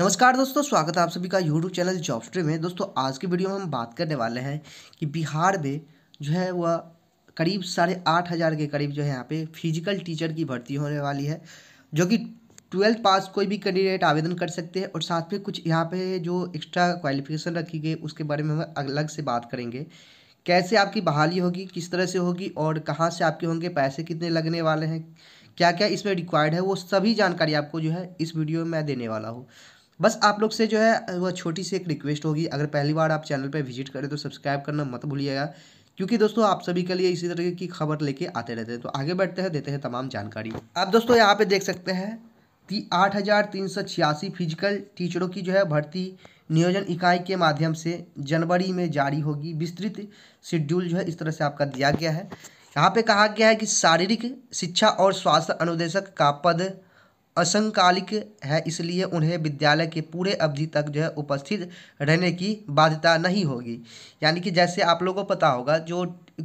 नमस्कार दोस्तों स्वागत है आप सभी का यूट्यूब चैनल स्ट्रीम में दोस्तों आज की वीडियो में हम बात करने वाले हैं कि बिहार में जो है वह करीब साढ़े आठ हज़ार के करीब जो है यहाँ पे फिजिकल टीचर की भर्ती होने वाली है जो कि ट्वेल्थ पास कोई भी कैंडिडेट आवेदन कर सकते हैं और साथ में कुछ यहाँ पे जो एक्स्ट्रा क्वालिफिकेशन रखी गई उसके बारे में हम अलग से बात करेंगे कैसे आपकी बहाली होगी किस तरह से होगी और कहाँ से आपके होंगे पैसे कितने लगने वाले हैं क्या क्या इसमें रिक्वायर्ड है वो सभी जानकारी आपको जो है इस वीडियो में मैं देने वाला हूँ बस आप लोग से जो है वह छोटी सी एक रिक्वेस्ट होगी अगर पहली बार आप चैनल पर विजिट करें तो सब्सक्राइब करना मत भूलिएगा क्योंकि दोस्तों आप सभी के लिए इसी तरह की खबर लेके आते रहते हैं तो आगे बढ़ते हैं देते हैं तमाम जानकारी आप दोस्तों यहाँ पे देख सकते हैं कि आठ हज़ार तीन सौ छियासी फिजिकल टीचरों की जो है भर्ती नियोजन इकाई के माध्यम से जनवरी में जारी होगी विस्तृत शेड्यूल जो है इस तरह से आपका दिया गया है यहाँ पे कहा गया है कि शारीरिक शिक्षा और स्वास्थ्य अनुदेशक का पद असंकालिक है इसलिए उन्हें विद्यालय के पूरे अवधि तक जो है उपस्थित रहने की बाध्यता नहीं होगी यानी कि जैसे आप लोगों को पता होगा जो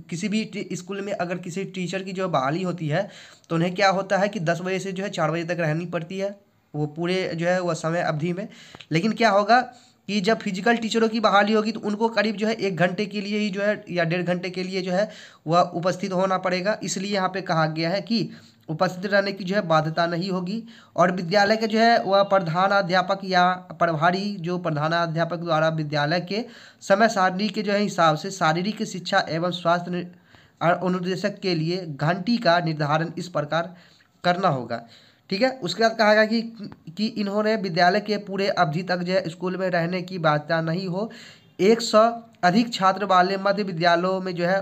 किसी भी स्कूल में अगर किसी टीचर की जो बहाली होती है तो उन्हें क्या होता है कि दस बजे से जो है चार बजे तक रहनी पड़ती है वो पूरे जो है वह समय अवधि में लेकिन क्या होगा कि जब फिजिकल टीचरों की बहाली होगी तो उनको करीब जो है एक घंटे के लिए ही जो है या डेढ़ घंटे के लिए जो है वह उपस्थित होना पड़ेगा इसलिए यहाँ पे कहा गया है कि उपस्थित रहने की जो है बाध्यता नहीं होगी और विद्यालय के जो है वह प्रधानाध्यापक या प्रभारी जो प्रधानाध्यापक द्वारा विद्यालय के समय सारणी के जो है हिसाब से शारीरिक शिक्षा एवं स्वास्थ्य अनुदेशक के लिए घंटी का निर्धारण इस प्रकार करना होगा ठीक है उसके बाद कहा गया कि कि इन्होंने विद्यालय के पूरे अवधि तक जो है स्कूल में रहने की बाध्यता नहीं हो एक सौ अधिक छात्र वाले मध्य विद्यालयों में जो है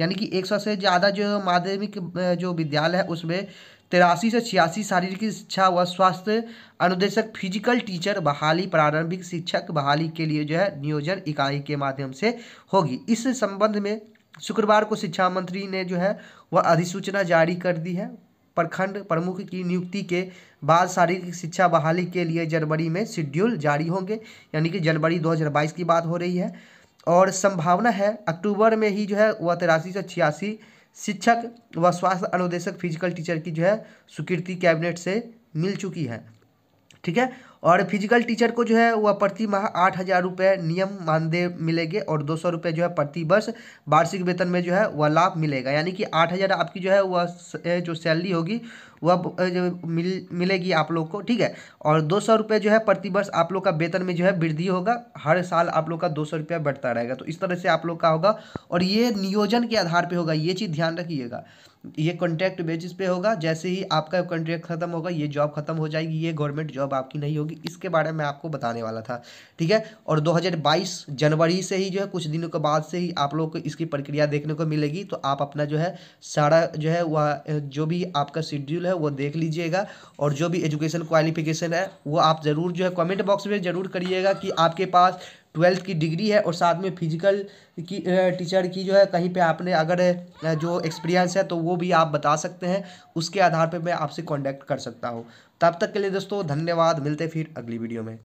यानी कि 100 से ज़्यादा जो माध्यमिक जो विद्यालय है उसमें तिरासी से छियासी शारीरिक शिक्षा व स्वास्थ्य अनुदेशक फिजिकल टीचर बहाली प्रारंभिक शिक्षक बहाली के लिए जो है नियोजन इकाई के माध्यम से होगी इस संबंध में शुक्रवार को शिक्षा मंत्री ने जो है वह अधिसूचना जारी कर दी है प्रखंड प्रमुख की नियुक्ति के बाद शारीरिक शिक्षा बहाली के लिए जनवरी में शेड्यूल जारी होंगे यानी कि जनवरी 2022 की बात हो रही है और संभावना है अक्टूबर में ही जो है वह तिरासी सौ छियासी शिक्षक व स्वास्थ्य अनुदेशक फिजिकल टीचर की जो है स्वीकृति कैबिनेट से मिल चुकी है ठीक है और फिजिकल टीचर को जो है वह प्रति माह आठ हज़ार रुपये नियम मानदेय मिलेंगे और दो सौ रुपये जो है प्रति वर्ष वार्षिक वेतन में जो है वह लाभ मिलेगा यानी कि आठ हज़ार आपकी जो है वह जो सैलरी होगी वह मिल मिलेगी आप लोग को ठीक है और दो सौ रुपये जो है प्रति वर्ष आप लोग का वेतन में जो है वृद्धि होगा हर साल आप लोग का दो सौ रुपया बढ़ता रहेगा तो इस तरह से आप लोग का होगा और ये नियोजन के आधार पर होगा ये चीज़ ध्यान रखिएगा ये कॉन्ट्रैक्ट बेसिस पे होगा जैसे ही आपका कॉन्ट्रैक्ट खत्म होगा ये जॉब खत्म हो जाएगी ये गवर्नमेंट जॉब आपकी नहीं होगी होगी इसके बारे में आपको बताने वाला था ठीक है और 2022 जनवरी से ही जो है कुछ दिनों के बाद से ही आप लोग को इसकी प्रक्रिया देखने को मिलेगी तो आप अपना जो है सारा जो है वह जो भी आपका शेड्यूल है वो देख लीजिएगा और जो भी एजुकेशन क्वालिफिकेशन है वो आप ज़रूर जो है कमेंट बॉक्स में ज़रूर करिएगा कि आपके पास ट्वेल्थ की डिग्री है और साथ में फिजिकल की टीचर की जो है कहीं पे आपने अगर जो एक्सपीरियंस है तो वो भी आप बता सकते हैं उसके आधार पे मैं आपसे कांटेक्ट कर सकता हूँ तब तक के लिए दोस्तों धन्यवाद मिलते फिर अगली वीडियो में